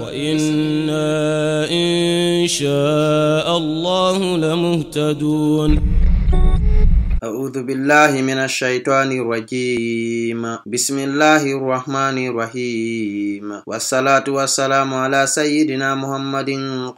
وإنا إن شاء الله لمهتدون أعوذ بالله من الشيطان الرجيم بسم الله الرحمن الرحيم والصلاة والسلام على سيدنا محمد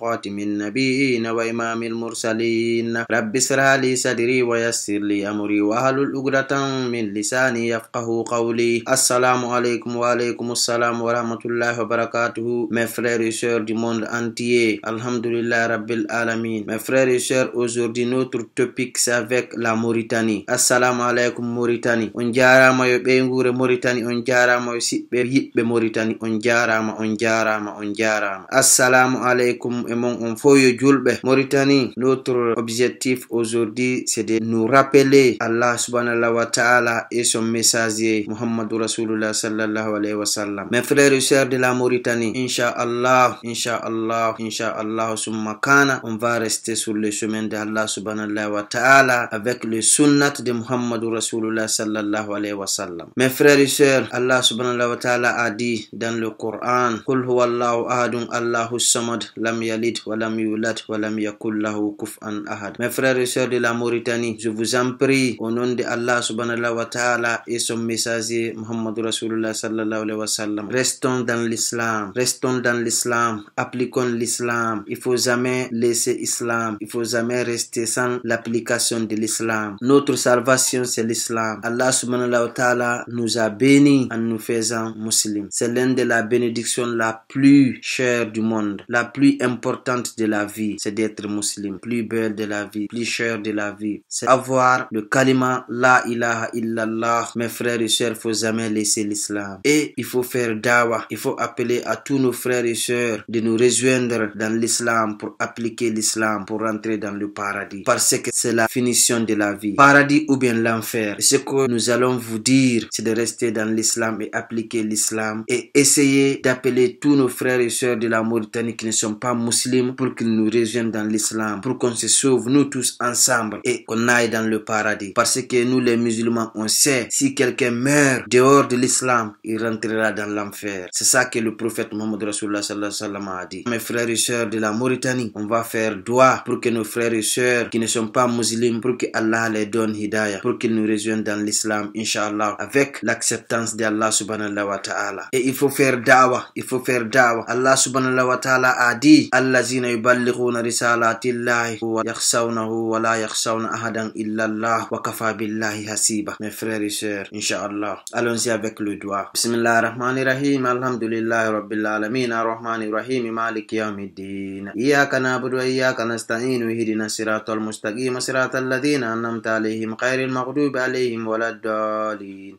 قاتم النبيين وإمام المرسلين رب اشرح لي صدري ويسر لي أمري وأهل عقدة من لساني يفقه قولي السلام عليكم وعليكم السلام ورحمة الله وبركاته mes frères دي موند du الحمد لله رب العالمين Alamin mes أزور دي نوتر aujourd'hui avec la Mauritanie assalamu alaykum mauritanie on jarama yo ɓeyguure mauritanie on jarama yo siɓɓe yiɓɓe mauritanie on jarama on jarama on jarama assalamu alaykum. Emon on fo yo mauritanie notre objectif aujourd'hui c'est de nous rappeler allah subhanallah wa taala et son messager mohammadou rasulullah sallallahu alayhi wa sallam mes frères et sœurs de la mauritanie inchallah inchallah inchallah summa kana on va rester sur le chemin de allah subhanallah wa taala avec le sun de Muhammadur Rasulullah sallallahu alayhi wa sallam. Mes frères et sœurs, Allah subhanahu wa ta'ala a dit dans le Coran huwa allahu ahadun Allahu samad lam yalid wa lam yulad wa lam yakul lahu kuf'an ahad. Mes frères et sœurs de la Mauritanie, je vous en prie au nom de Allah subhanahu wa ta'ala et son messager Muhammadur Rasulullah sallallahu alayhi wa sallam. Restons dans l'islam, restons dans l'islam, appliquons l'islam. Il faut jamais laisser l'islam, il faut jamais rester sans l'application de l'islam. Notre salvation, c'est l'islam. Allah subhanahu wa ta'ala nous a bénis en nous faisant musulmans. C'est l'une de la bénédiction la plus chère du monde, la plus importante de la vie, c'est d'être musulman. Plus belle de la vie, plus chère de la vie. C'est avoir le kalima la ilaha illallah. Mes frères et sœurs, faut jamais laisser l'islam. Et il faut faire dawa. Il faut appeler à tous nos frères et sœurs de nous rejoindre dans l'islam pour appliquer l'islam, pour rentrer dans le paradis. Parce que c'est la finition de la vie paradis ou bien l'enfer. Ce que nous allons vous dire, c'est de rester dans l'islam et appliquer l'islam et essayer d'appeler tous nos frères et soeurs de la Mauritanie qui ne sont pas musulmans pour qu'ils nous rejoignent dans l'islam, pour qu'on se sauve nous tous ensemble et qu'on aille dans le paradis. Parce que nous les musulmans, on sait, si quelqu'un meurt dehors de l'islam, il rentrera dans l'enfer. C'est ça que le prophète Mohammed Rasulullah wa a dit. Mes frères et soeurs de la Mauritanie, on va faire doigt pour que nos frères et soeurs qui ne sont pas musulmans, pour que Allah les donne hidayah pour qu'ils nous rejoignent dans l'islam, inshallah, avec l'acceptance d'Allah subhanahu wa ta'ala. Et il faut faire dawa, il faut faire dawa. Allah subhanahu wa ta'ala a dit, Allazina yuballighuna risalatillahi wa yakhsawnahu wa la yakhsawna ahadan illallah wa kafa billahi hasiba. Mes frères et sœurs, inshallah. Allons-y avec le doigt. Bismillah ar-Rahman ar-Rahim, alhamdulillah rabbil alamin, ar-Rahman ar-Rahim, malik yawmiddin. إياك نعبد وإياك نستعين اهدنا الصراط المستقيم صراط الذين أنعمت عليهم غير المغضوب عليهم ولا الضالين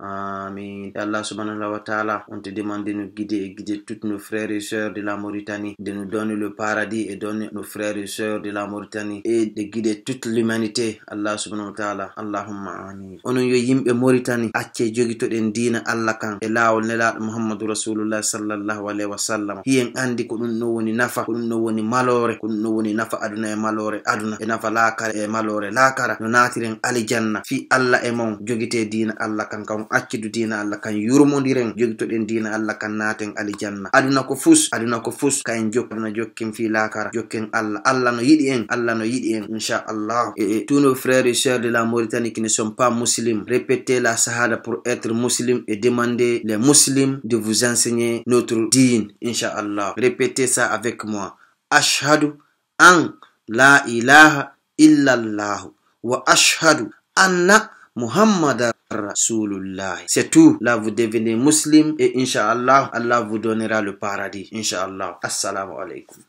amin et allah subhanallah wa taala on te demande de nous guider et guider toutes nos frères et sœurs de la mauritanie de nous donner le paradis et donner nos frères et sœurs de la mauritanie et de guider toute l'humanité allah subhanahu wa taala allahumma amin onon yo yimɓe mauritanie acce joguitoɗen dina allah kan e lawol nelaɗo mouhammadou rasulullah sallllahu alayhi wa sallam hiyen andi ko ɗum no woni nafa ko ɗum no woni malore ko ɗum no woni nafa aduna e malore aduna e nafa lakara e malore lakara no natiren alijanna fi allah e mon joguite dina allah kan kan accidu dina allah kan yurmodiren jogitoɗen dina allah kan naaten alijanna aduna ko fus aduna ko fus kaen jokkna jokkin fi lakara jokken allah allah no yidi en allah no yidi en Allah e, e tous nos frères et de la mauritanie qui ne sont pas muslims répétez la sahada pour être muslim et demandez les musulmans de vous enseigner notre insha Allah répétez ça avec moi ashhadu an la ilaha illallah wa ashhadu anna Muhammad Rasulullah. C'est tout. Là, vous devenez musulman et Inch'Allah, Allah vous donnera le paradis. Inch'Allah. Assalamu alaikum.